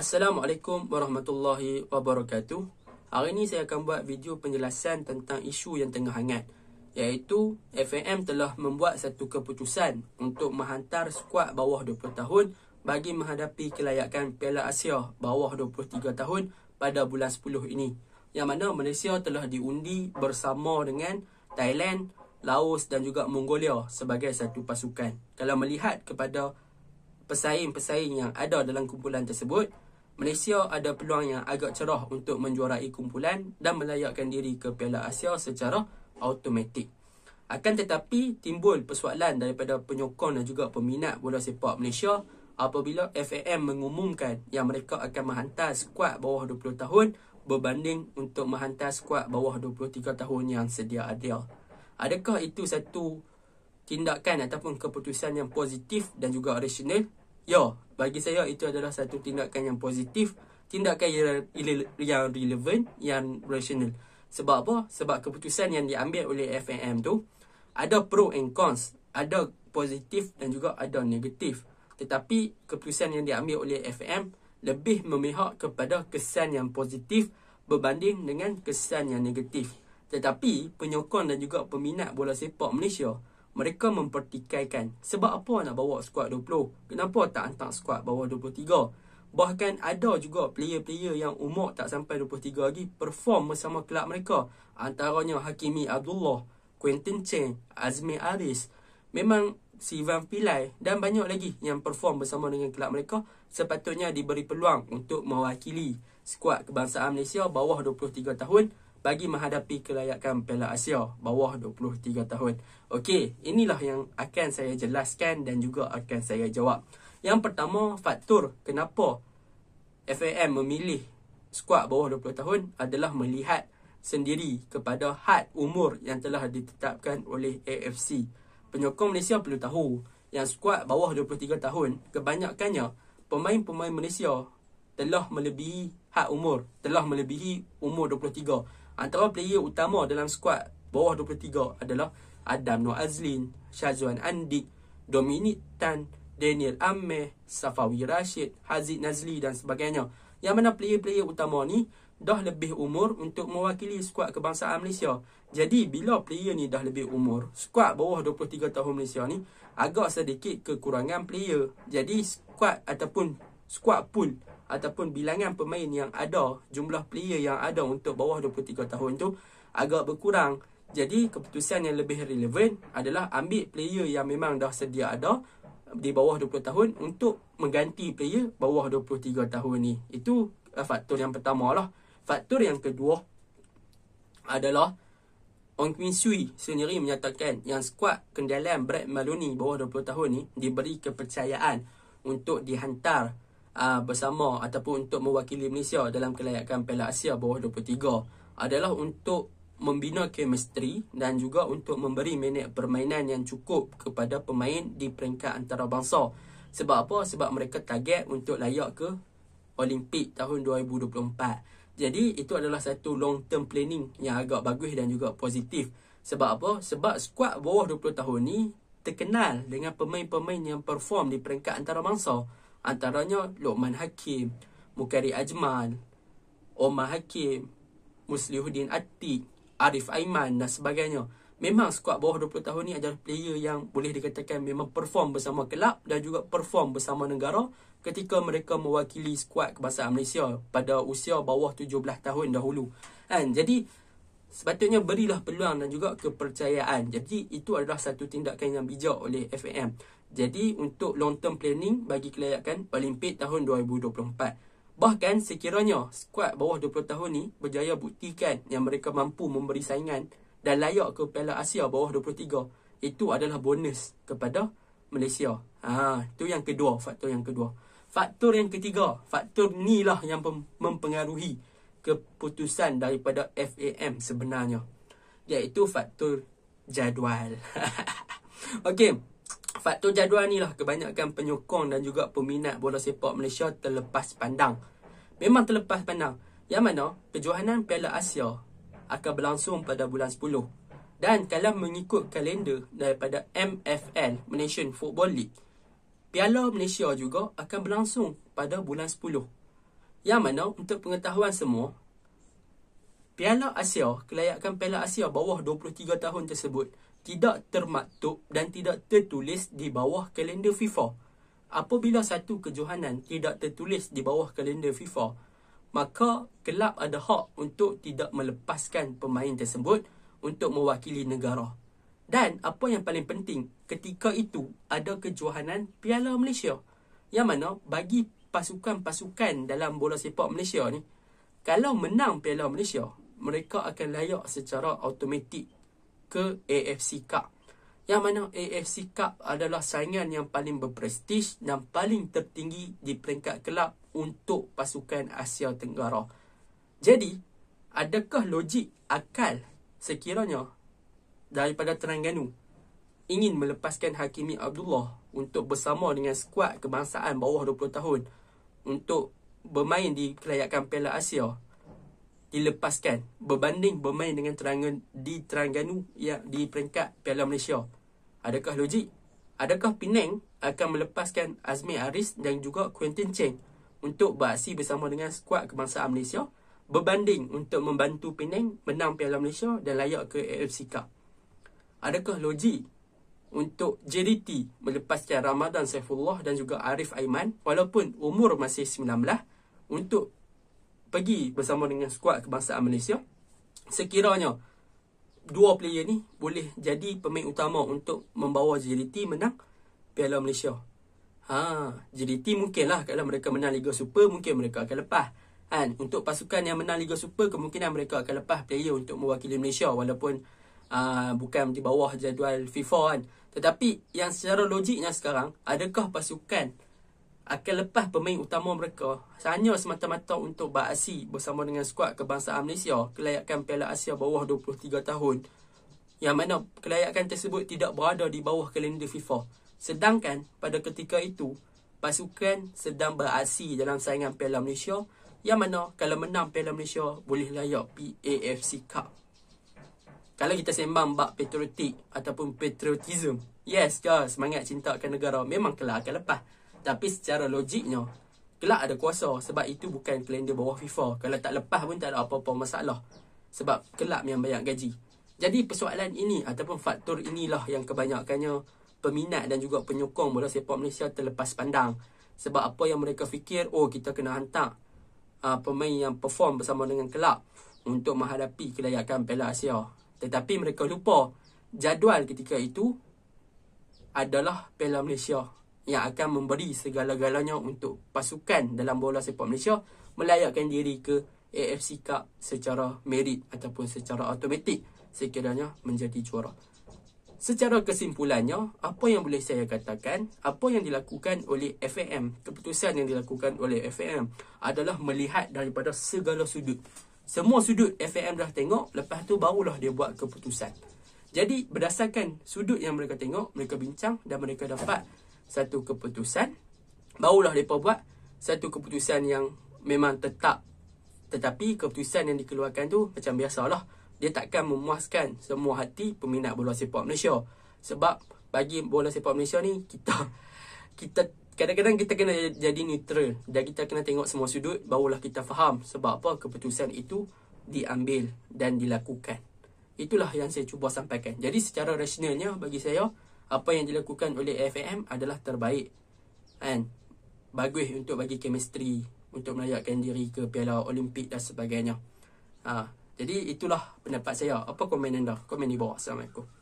Assalamualaikum warahmatullahi wabarakatuh. Hari ini saya akan buat video penjelasan tentang isu yang tengah hangat iaitu FAM telah membuat satu keputusan untuk menghantar skuad bawah 20 tahun bagi menghadapi kelayakan Piala Asia bawah 23 tahun pada bulan 10 ini. Yang mana Malaysia telah diundi bersama dengan Thailand, Laos dan juga Mongolia sebagai satu pasukan. Kalau melihat kepada pesaing-pesaing yang ada dalam kumpulan tersebut, Malaysia ada peluang yang agak cerah untuk menjuarai kumpulan dan melayakkan diri ke Piala Asia secara automatik. Akan tetapi, timbul persoalan daripada penyokong dan juga peminat bola sepak Malaysia apabila FAM mengumumkan yang mereka akan menghantar skuad bawah 20 tahun berbanding untuk menghantar skuad bawah 23 tahun yang sedia ada. Adakah itu satu tindakan ataupun keputusan yang positif dan juga rasional? Ya, bagi saya itu adalah satu tindakan yang positif, tindakan yang relevan, yang rasional. Sebab apa? Sebab keputusan yang diambil oleh FAM tu ada pro and cons, ada positif dan juga ada negatif. Tetapi keputusan yang diambil oleh FAM lebih memihak kepada kesan yang positif berbanding dengan kesan yang negatif. Tetapi penyokong dan juga peminat bola sepak Malaysia mereka mempertikaikan sebab apa nak bawa squad 20? Kenapa tak hantar squad bawah 23? Bahkan ada juga player-player yang umur tak sampai 23 lagi perform bersama kelab mereka. Antaranya Hakimi Abdullah, Quentin Chen, Azmi Aris. Memang si Van Pilai dan banyak lagi yang perform bersama dengan kelab mereka sepatutnya diberi peluang untuk mewakili skuad kebangsaan Malaysia bawah 23 tahun bagi menghadapi kelayakan Piala Asia bawah 23 tahun. Okey, inilah yang akan saya jelaskan dan juga akan saya jawab. Yang pertama, faktor kenapa FAM memilih skuad bawah 20 tahun adalah melihat sendiri kepada had umur yang telah ditetapkan oleh AFC. Penyokong Malaysia perlu tahu yang skuad bawah 23 tahun kebanyakannya pemain-pemain Malaysia telah melebihi had umur, telah melebihi umur 23 antara player utama dalam skuad bawah 23 adalah Adam Nur Azlin, Syazwan Andik, Dominic Tan, Daniel Ameh, Safawi Rashid, Haziz Nazli dan sebagainya. Yang mana player-player utama ni dah lebih umur untuk mewakili skuad kebangsaan Malaysia. Jadi bila player ni dah lebih umur, skuad bawah 23 tahun Malaysia ni agak sedikit kekurangan player. Jadi skuad ataupun skuad pun ataupun bilangan pemain yang ada, jumlah player yang ada untuk bawah 23 tahun tu agak berkurang. Jadi keputusan yang lebih relevan adalah ambil player yang memang dah sedia ada di bawah 20 tahun untuk mengganti player bawah 23 tahun ni. Itu eh, faktor yang pertama lah. Faktor yang kedua adalah Ong Kim Sui sendiri menyatakan yang skuad kendalian Brad Maloney bawah 20 tahun ni diberi kepercayaan untuk dihantar uh, bersama ataupun untuk mewakili Malaysia dalam kelayakan Piala Asia bawah 23 adalah untuk membina chemistry dan juga untuk memberi minit permainan yang cukup kepada pemain di peringkat antarabangsa. Sebab apa? Sebab mereka target untuk layak ke Olimpik tahun 2024. Jadi itu adalah satu long term planning yang agak bagus dan juga positif. Sebab apa? Sebab skuad bawah 20 tahun ni terkenal dengan pemain-pemain yang perform di peringkat antarabangsa antaranya Luqman Hakim, Mukari Ajmal, Omar Hakim, Muslihuddin Atik, Arif Aiman dan sebagainya. Memang skuad bawah 20 tahun ni adalah player yang boleh dikatakan memang perform bersama kelab dan juga perform bersama negara ketika mereka mewakili skuad kebangsaan Malaysia pada usia bawah 17 tahun dahulu. Kan? Jadi sepatutnya berilah peluang dan juga kepercayaan. Jadi itu adalah satu tindakan yang bijak oleh FAM. Jadi untuk long term planning bagi kelayakan Olimpik tahun 2024. Bahkan sekiranya skuad bawah 20 tahun ni berjaya buktikan yang mereka mampu memberi saingan dan layak ke Piala Asia bawah 23, itu adalah bonus kepada Malaysia. Ha, itu yang kedua, faktor yang kedua. Faktor yang ketiga, faktor ni lah yang mempengaruhi keputusan daripada FAM sebenarnya. Iaitu faktor jadual. Okey, Faktor jadual ni lah kebanyakan penyokong dan juga peminat bola sepak Malaysia terlepas pandang. Memang terlepas pandang. Yang mana kejohanan Piala Asia akan berlangsung pada bulan 10. Dan kalau mengikut kalender daripada MFL, Malaysian Football League, Piala Malaysia juga akan berlangsung pada bulan 10. Yang mana untuk pengetahuan semua, Piala Asia, kelayakan Piala Asia bawah 23 tahun tersebut tidak termaktub dan tidak tertulis di bawah kalender FIFA. Apabila satu kejohanan tidak tertulis di bawah kalender FIFA, maka kelab ada hak untuk tidak melepaskan pemain tersebut untuk mewakili negara. Dan apa yang paling penting, ketika itu ada kejohanan Piala Malaysia. Yang mana bagi pasukan-pasukan dalam bola sepak Malaysia ni, kalau menang Piala Malaysia, mereka akan layak secara automatik ke AFC Cup. Yang mana AFC Cup adalah saingan yang paling berprestij dan paling tertinggi di peringkat kelab untuk pasukan Asia Tenggara. Jadi, adakah logik akal sekiranya daripada Terengganu ingin melepaskan Hakimi Abdullah untuk bersama dengan skuad kebangsaan bawah 20 tahun untuk bermain di kelayakan Piala Asia dilepaskan berbanding bermain dengan terangan di Terengganu yang di peringkat Piala Malaysia. Adakah logik? Adakah Penang akan melepaskan Azmi Aris dan juga Quentin Cheng untuk beraksi bersama dengan skuad kebangsaan Malaysia berbanding untuk membantu Penang menang Piala Malaysia dan layak ke AFC Cup? Adakah logik untuk JDT melepaskan Ramadan Saifullah dan juga Arif Aiman walaupun umur masih 19 untuk pergi bersama dengan skuad kebangsaan Malaysia sekiranya dua player ni boleh jadi pemain utama untuk membawa JDT menang Piala Malaysia. Ha, JDT mungkinlah kalau mereka menang Liga Super mungkin mereka akan lepas. Kan? Untuk pasukan yang menang Liga Super kemungkinan mereka akan lepas player untuk mewakili Malaysia walaupun aa, ah, bukan di bawah jadual FIFA kan. Tetapi yang secara logiknya sekarang adakah pasukan akan lepas pemain utama mereka hanya semata-mata untuk beraksi bersama dengan skuad kebangsaan Malaysia kelayakan Piala Asia bawah 23 tahun yang mana kelayakan tersebut tidak berada di bawah kalender FIFA. Sedangkan pada ketika itu, pasukan sedang beraksi dalam saingan Piala Malaysia yang mana kalau menang Piala Malaysia boleh layak PAFC Cup. Kalau kita sembang bak patriotik ataupun patriotism, yes guys, semangat cinta ke negara memang kelak akan lepas. Tapi secara logiknya Kelak ada kuasa Sebab itu bukan kalender bawah FIFA Kalau tak lepas pun tak ada apa-apa masalah Sebab kelak yang banyak gaji Jadi persoalan ini Ataupun faktor inilah yang kebanyakannya Peminat dan juga penyokong bola sepak Malaysia terlepas pandang Sebab apa yang mereka fikir Oh kita kena hantar uh, Pemain yang perform bersama dengan kelab Untuk menghadapi kelayakan Piala Asia Tetapi mereka lupa Jadual ketika itu adalah Piala Malaysia yang akan memberi segala-galanya untuk pasukan dalam bola sepak Malaysia melayakkan diri ke AFC Cup secara merit ataupun secara automatik sekiranya menjadi juara. Secara kesimpulannya, apa yang boleh saya katakan, apa yang dilakukan oleh FAM, keputusan yang dilakukan oleh FAM adalah melihat daripada segala sudut. Semua sudut FAM dah tengok, lepas tu barulah dia buat keputusan. Jadi berdasarkan sudut yang mereka tengok, mereka bincang dan mereka dapat satu keputusan barulah depa buat satu keputusan yang memang tetap tetapi keputusan yang dikeluarkan tu macam biasalah dia takkan memuaskan semua hati peminat bola sepak Malaysia sebab bagi bola sepak Malaysia ni kita kita kadang-kadang kita kena jadi neutral dan kita kena tengok semua sudut barulah kita faham sebab apa keputusan itu diambil dan dilakukan itulah yang saya cuba sampaikan jadi secara rasionalnya bagi saya apa yang dilakukan oleh FAM adalah terbaik kan bagus untuk bagi chemistry untuk melayakkan diri ke Piala Olimpik dan sebagainya ha, jadi itulah pendapat saya apa komen anda komen di bawah assalamualaikum